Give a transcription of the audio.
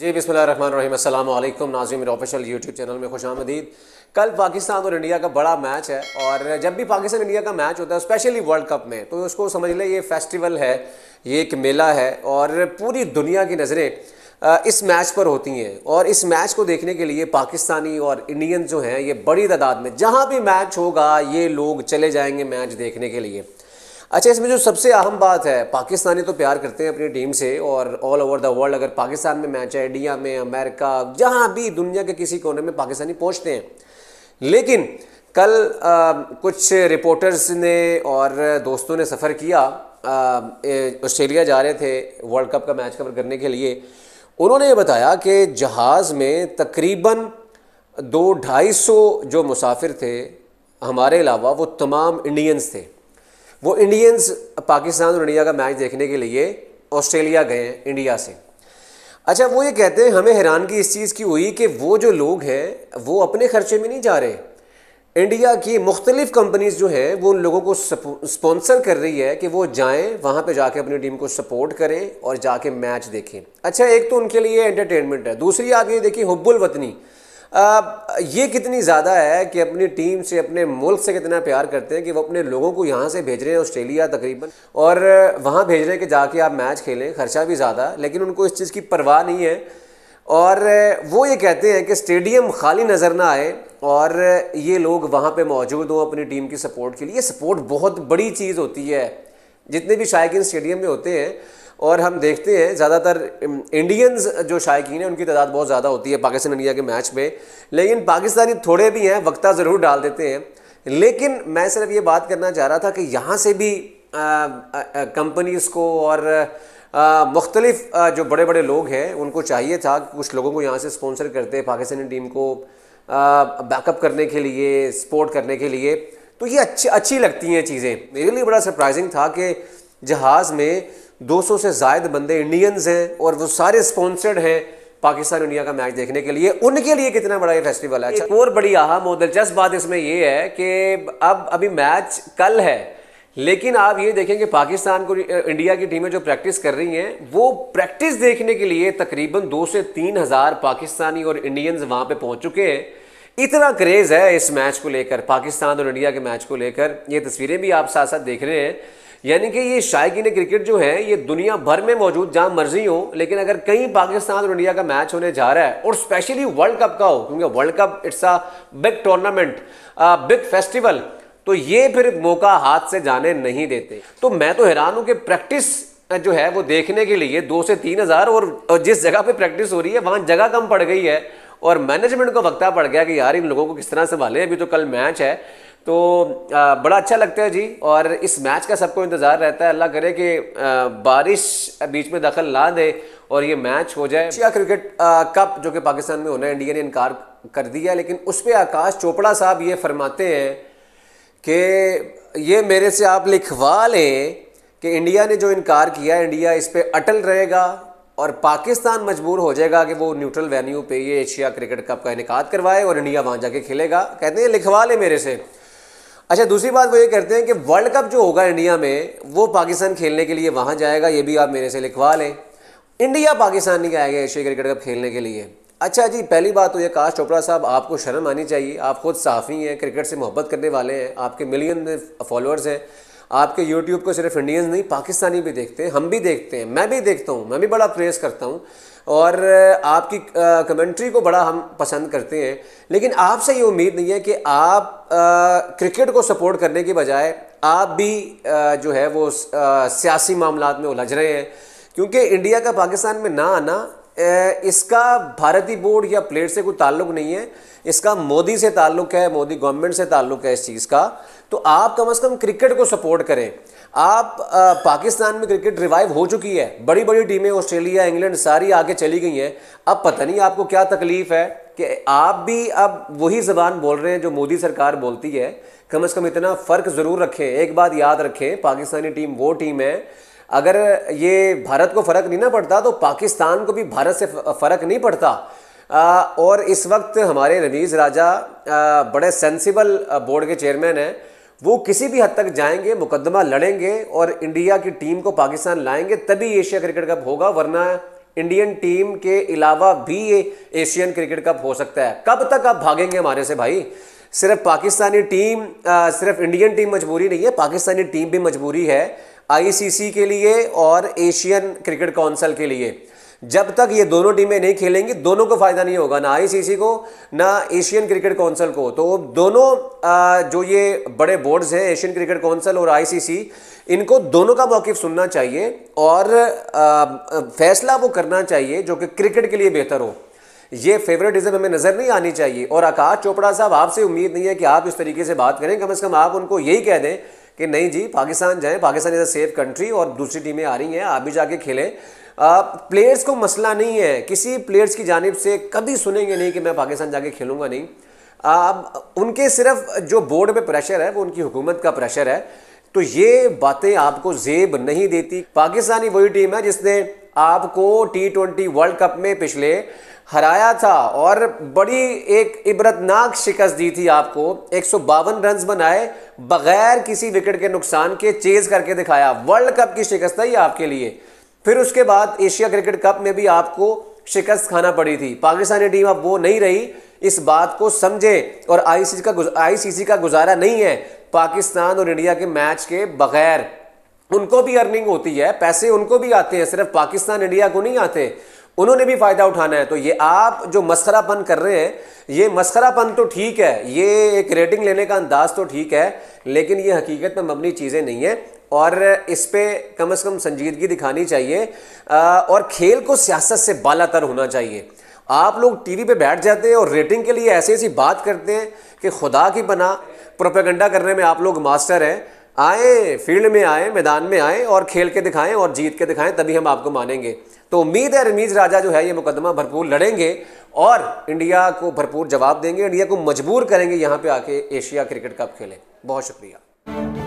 जी बिसमीम Nazim official YouTube channel में खुश आमदीद कल पाकिस्तान और इंडिया का बड़ा मैच है और जब भी पाकिस्तान इंडिया का मैच होता है स्पेशली वर्ल्ड कप में तो उसको समझ लें ये फेस्टिवल है ये एक मेला है और पूरी दुनिया की नज़रें इस मैच पर होती हैं और इस मैच को देखने के लिए पाकिस्तानी और इंडियन जो हैं ये बड़ी तादाद में जहाँ भी मैच होगा ये लोग चले जाएंगे मैच देखने के लिए अच्छा इसमें जो सबसे अहम बात है पाकिस्तानी तो प्यार करते हैं अपनी टीम से और ऑल ओवर द वर्ल्ड अगर पाकिस्तान में मैच है इंडिया में अमेरिका जहां भी दुनिया के किसी कोने में पाकिस्तानी पहुंचते हैं लेकिन कल आ, कुछ रिपोर्टर्स ने और दोस्तों ने सफ़र किया ऑस्ट्रेलिया जा रहे थे वर्ल्ड कप का मैच कवर करने के लिए उन्होंने ये बताया कि जहाज़ में तकरीबन दो ढाई सौ जो मुसाफिर थे हमारे अलावा वो तमाम इंडियंस थे वो इंडियंस पाकिस्तान और इंडिया का मैच देखने के लिए ऑस्ट्रेलिया गए हैं इंडिया से अच्छा वो ये कहते हैं हमें हैरानगी इस चीज़ की हुई कि वो जो लोग हैं वो अपने खर्चे में नहीं जा रहे इंडिया की मुख्तलिफ कंपनीज़ जो हैं वो उन लोगों को स्पॉन्सर कर रही है कि वो जाएं वहाँ पे जाके अपनी टीम को सपोर्ट करें और जाके मैच देखें अच्छा एक तो उनके लिए एंटरटेनमेंट है दूसरी आप ये देखिए हब्बुल वतनी ये कितनी ज़्यादा है कि अपनी टीम से अपने मुल्क से कितना प्यार करते हैं कि वो अपने लोगों को यहाँ से भेज रहे हैं ऑस्ट्रेलिया तकरीबन और वहाँ भेज रहे हैं कि जाके आप मैच खेलें खर्चा भी ज़्यादा लेकिन उनको इस चीज़ की परवाह नहीं है और वो ये कहते हैं कि स्टेडियम खाली नज़र ना आए और ये लोग वहाँ पर मौजूद हों अपनी टीम की सपोर्ट के लिए ये सपोर्ट बहुत बड़ी चीज़ होती है जितने भी शायक स्टेडियम में होते हैं और हम देखते हैं ज़्यादातर इंडियंस जो शायकीन हैं उनकी तादाद बहुत ज़्यादा होती है पाकिस्तान इंडिया के मैच में लेकिन पाकिस्तानी थोड़े भी हैं वक्ता ज़रूर डाल देते हैं लेकिन मैं सिर्फ ये बात करना चाह रहा था कि यहाँ से भी कंपनीज़ को और मुख्तलिफ जो बड़े बड़े लोग हैं उनको चाहिए था कुछ लोगों को यहाँ से स्पॉन्सर करते पाकिस्तानी टीम को बैकअप करने के लिए सपोर्ट करने के लिए तो ये अच्छी अच्छी लगती हैं चीज़ें मेरे लिए बड़ा सरप्राइजिंग था कि जहाज़ में 200 से जायद बंदे इंडियंस हैं और वो सारे स्पॉन्सर्ड हैं पाकिस्तान इंडिया का मैच देखने के लिए उनके लिए कितना बड़ा ये फेस्टिवल है अच्छा और बड़ी अहम और दिलचस्प बात इसमें यह है कि अब अभी मैच कल है लेकिन आप ये देखें कि पाकिस्तान को इंडिया की टीमें जो प्रैक्टिस कर रही हैं वो प्रैक्टिस देखने के लिए तकरीबन दो से तीन हज़ार पाकिस्तानी और इंडियंस वहाँ पे पहुँच चुके हैं इतना क्रेज़ है इस मैच को लेकर पाकिस्तान और इंडिया के मैच को लेकर ये तस्वीरें भी आप साथ साथ देख रहे हैं यानी कि ये शायकीन क्रिकेट जो है ये दुनिया भर में मौजूद जहां मर्जी हो लेकिन अगर कहीं पाकिस्तान और इंडिया का मैच होने जा रहा है और स्पेशली वर्ल्ड कप का हो क्योंकि world cup it's a big tournament big festival तो ये फिर मौका हाथ से जाने नहीं देते तो मैं तो हैरान हूं कि प्रैक्टिस जो है वो देखने के लिए दो से तीन हज़ार और जिस जगह पे प्रैक्टिस हो रही है वहाँ जगह कम पड़ गई है और मैनेजमेंट को वक्ता पड़ गया कि यार इन लोगों को किस तरह संभालें अभी तो कल मैच है तो आ, बड़ा अच्छा लगता है जी और इस मैच का सबको इंतज़ार रहता है अल्लाह करे कि बारिश बीच में दखल ना दे और ये मैच हो जाए एशिया क्रिकेट कप जो कि पाकिस्तान में होना है इंडिया ने इनकार कर दिया लेकिन उस पर आकाश चोपड़ा साहब ये फरमाते हैं कि ये मेरे से आप लिखवा लें कि इंडिया ने जो इनकार किया इंडिया इस पर अटल रहेगा और पाकिस्तान मजबूर हो जाएगा कि वो न्यूट्रल वेन्यू पे ये एशिया क्रिकेट कप का इनका करवाए और इंडिया वहाँ जाके खेलेगा कहते हैं लिखवा ले मेरे से अच्छा दूसरी बात वो ये कहते हैं कि वर्ल्ड कप जो होगा इंडिया में वो पाकिस्तान खेलने के लिए वहाँ जाएगा ये भी आप मेरे से लिखवा लें इंडिया पाकिस्तान नहीं आएगा एशिया क्रिकेट कप खेलने के लिए अच्छा जी पहली बात तो ये काश चोपड़ा साहब आपको शर्म आनी चाहिए आप खुद साफ़ी हैं क्रिकेट से मोहब्बत करने वाले हैं आपके मिलियन फॉलोअर्स हैं आपके यूट्यूब को सिर्फ इंडियंस नहीं पाकिस्तानी भी देखते हैं हम भी देखते हैं मैं भी देखता हूँ मैं भी बड़ा प्रेस करता हूँ और आपकी कमेंट्री को बड़ा हम पसंद करते हैं लेकिन आपसे ये उम्मीद नहीं है कि आप क्रिकेट को सपोर्ट करने के बजाय आप भी जो है वो सियासी मामला में उलझ रहे हैं क्योंकि इंडिया का पाकिस्तान में ना आना इसका भारतीय बोर्ड या प्लेट से कोई ताल्लुक नहीं है इसका मोदी से ताल्लुक है मोदी गवर्नमेंट से ताल्लुक है इस चीज़ का तो आप कम से कम क्रिकेट को सपोर्ट करें आप आ, पाकिस्तान में क्रिकेट रिवाइव हो चुकी है बड़ी बड़ी टीमें ऑस्ट्रेलिया इंग्लैंड सारी आगे चली गई हैं अब पता नहीं आपको क्या तकलीफ है कि आप भी अब वही जबान बोल रहे हैं जो मोदी सरकार बोलती है कम से कम इतना फ़र्क ज़रूर रखें एक बात याद रखें पाकिस्तानी टीम वो टीम है अगर ये भारत को फ़र्क नहीं ना पड़ता तो पाकिस्तान को भी भारत से फ़र्क नहीं पड़ता आ, और इस वक्त हमारे रवीज़ राजा आ, बड़े सेंसिबल बोर्ड के चेयरमैन हैं वो किसी भी हद तक जाएंगे मुकदमा लड़ेंगे और इंडिया की टीम को पाकिस्तान लाएंगे तभी एशिया क्रिकेट कप होगा वरना इंडियन टीम के अलावा भी ये एशियन क्रिकेट कप हो सकता है कब तक आप भागेंगे हमारे से भाई सिर्फ पाकिस्तानी टीम आ, सिर्फ इंडियन टीम मजबूरी नहीं है पाकिस्तानी टीम भी मजबूरी है आईसीसी के लिए और एशियन क्रिकेट काउंसिल के लिए जब तक ये दोनों टीमें नहीं खेलेंगी दोनों को फायदा नहीं होगा ना आईसीसी को ना एशियन क्रिकेट काउंसिल को तो दोनों जो ये बड़े बोर्ड्स हैं एशियन क्रिकेट काउंसिल और आईसीसी इनको दोनों का मौकफ सुनना चाहिए और फैसला वो करना चाहिए जो कि क्रिकेट के लिए बेहतर हो ये फेवरेटिज्म हमें नज़र नहीं आनी चाहिए और आकाश चोपड़ा साहब आपसे उम्मीद नहीं है कि आप इस तरीके से बात करें कम अज़ कम आप उनको यही कह दें कि नहीं जी पाकिस्तान जाएं Pakistan is a safe country और दूसरी टीमें आ रही हैं आप भी जाके खेलें प्लेयर्स को मसला नहीं है किसी प्लेयर्स की जानब से कभी सुनेंगे नहीं कि मैं पाकिस्तान जाके खेलूँगा नहीं अब उनके सिर्फ जो बोर्ड पर प्रेशर है वो उनकी हुकूमत का प्रेशर है तो ये बातें आपको जेब नहीं देती पाकिस्तानी वही टीम है जिसने आपको टी ट्वेंटी वर्ल्ड कप में पिछले हराया था और बड़ी एक इबरतनाक शिकस्त दी थी आपको एक सौ बावन रन बनाए बगैर किसी विकेट के नुकसान के चेज करके दिखाया वर्ल्ड कप की शिकस्त है आपके लिए फिर उसके बाद एशिया क्रिकेट कप में भी आपको शिकस्त खाना पड़ी थी पाकिस्तानी टीम अब वो नहीं रही इस बात को समझे और आईसीसी का आईसीसी का गुजारा नहीं है पाकिस्तान और इंडिया के मैच के बगैर उनको भी अर्निंग होती है पैसे उनको भी आते हैं सिर्फ पाकिस्तान इंडिया को नहीं आते उन्होंने भी फ़ायदा उठाना है तो ये आप जो मस्करापन कर रहे हैं ये मस्करापन तो ठीक है ये एक रेटिंग लेने का अंदाज तो ठीक है लेकिन ये हकीकत में मबनी चीज़ें नहीं हैं और इस पर कम अज़ कम संजीदगी दिखानी चाहिए और खेल को सियासत से बाला तर होना चाहिए आप लोग टीवी पे बैठ जाते हैं और रेटिंग के लिए ऐसी ऐसी बात करते हैं कि खुदा की बना प्रोपेगेंडा करने में आप लोग मास्टर हैं आए फील्ड में आए मैदान में आए और खेल के दिखाएं और जीत के दिखाएं तभी हम आपको मानेंगे तो उम्मीद है रमीज राजा जो है ये मुकदमा भरपूर लड़ेंगे और इंडिया को भरपूर जवाब देंगे इंडिया को मजबूर करेंगे यहाँ पे आके एशिया क्रिकेट कप खेलें बहुत शुक्रिया